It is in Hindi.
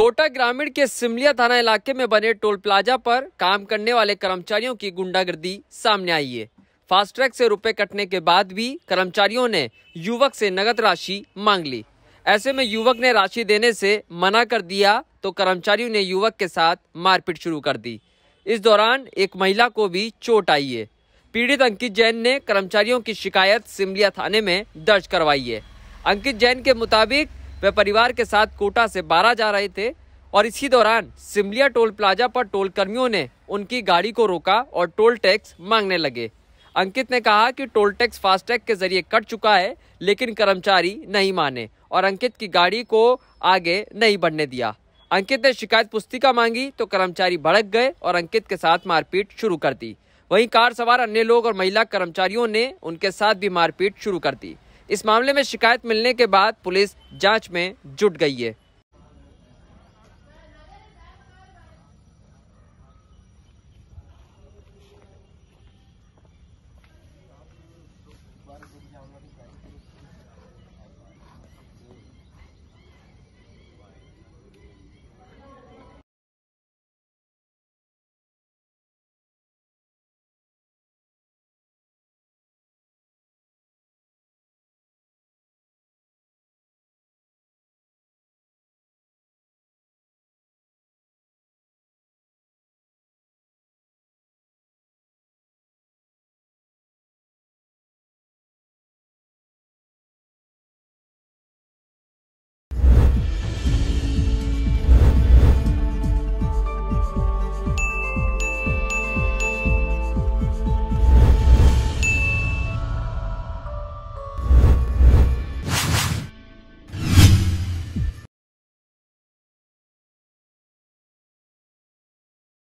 कोटा ग्रामीण के सिमलिया थाना इलाके में बने टोल प्लाजा पर काम करने वाले कर्मचारियों की गुंडागर्दी सामने आई है फास्ट ट्रैक से रुपए कटने के बाद भी कर्मचारियों ने युवक से नगद राशि मांग ली ऐसे में युवक ने राशि देने से मना कर दिया तो कर्मचारियों ने युवक के साथ मारपीट शुरू कर दी इस दौरान एक महिला को भी चोट आई है पीड़ित अंकित जैन ने कर्मचारियों की शिकायत सिमलिया थाने में दर्ज करवाई है अंकित जैन के मुताबिक वह परिवार के साथ कोटा से बारह जा रहे थे और इसी दौरान सिमलिया टोल प्लाजा पर टोल कर्मियों ने उनकी गाड़ी को रोका और टोल टैक्स मांगने लगे अंकित ने कहा कि टोल टैक्स फास्टैग के जरिए कट चुका है लेकिन कर्मचारी नहीं माने और अंकित की गाड़ी को आगे नहीं बढ़ने दिया अंकित ने शिकायत पुस्तिका मांगी तो कर्मचारी भड़क गए और अंकित के साथ मारपीट शुरू कर दी वहीं कार सवार अन्य लोग और महिला कर्मचारियों ने उनके साथ भी मारपीट शुरू कर दी इस मामले में शिकायत मिलने के बाद पुलिस जांच में जुट गई है